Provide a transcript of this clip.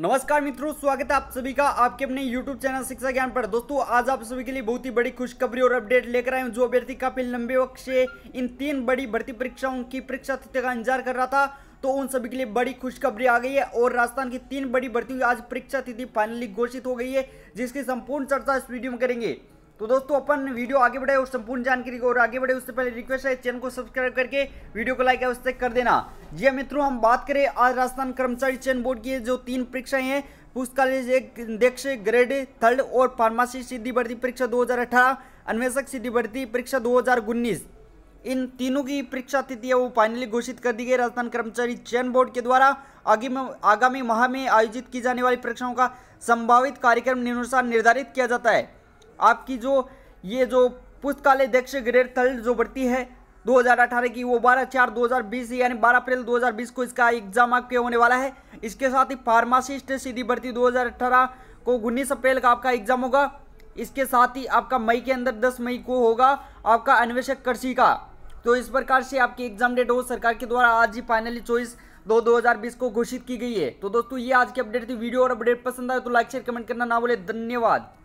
नमस्कार मित्रों स्वागत है आप सभी का आपके अपने YouTube चैनल शिक्षा ज्ञान पर दोस्तों आज आप सभी के लिए बहुत ही बड़ी खुशखबरी और अपडेट लेकर आए हूँ जो अभ्यर्थी काफी लंबे वक्त से इन तीन बड़ी भर्ती परीक्षाओं की परीक्षा तिथि का इंतजार कर रहा था तो उन सभी के लिए बड़ी खुशखबरी आ गई है और राजस्थान की तीन बड़ी भर्ती आज परीक्षा तिथि फाइनली घोषित हो गई है जिसकी संपूर्ण चर्चा इस वीडियो में करेंगे तो दोस्तों अपन वीडियो आगे बढ़ाए और संपूर्ण जानकारी और आगे बढ़े उससे पहले रिक्वेस्ट है चैनल को सब्सक्राइब करके वीडियो को लाइक अवश्य कर देना जी हाँ मित्रों हम बात करें आज राजस्थान कर्मचारी चयन बोर्ड की जो तीन परीक्षाएं हैं पुस्तकालय अध्यक्ष ग्रेड थर्ड और फार्मासी सिद्धि भर्ती परीक्षा दो अन्वेषक सिद्धि भर्ती परीक्षा दो इन तीनों की परीक्षा तिथि है वो फाइनली घोषित कर दी गई राजस्थान कर्मचारी चयन बोर्ड के द्वारा आगामी माह में आयोजित की जाने वाली परीक्षाओं का संभावित कार्यक्रम निम्नानुसार निर्धारित किया जाता है आपकी जो ये जो पुस्तकालय अध्यक्ष ग्रेड थर्ड जो भर्ती है 2018 की वो 12 चार 2020 यानी 12 अप्रैल 2020 को इसका एग्जाम आपके होने वाला है इसके साथ ही फार्मासिस्ट सीधी भर्ती 2018 को उन्नीस अप्रैल का आपका एग्जाम होगा इसके साथ ही आपका मई के अंदर 10 मई को होगा आपका अन्वेषक कृषि का तो इस प्रकार से आपकी एग्जाम डेट हो सरकार के द्वारा आज ही फाइनली चॉइस दो दो को घोषित की गई है तो दोस्तों ये आज की अपडेट थी वीडियो और अपडेट पसंद आए तो लाइक शेयर कमेंट करना ना बोले धन्यवाद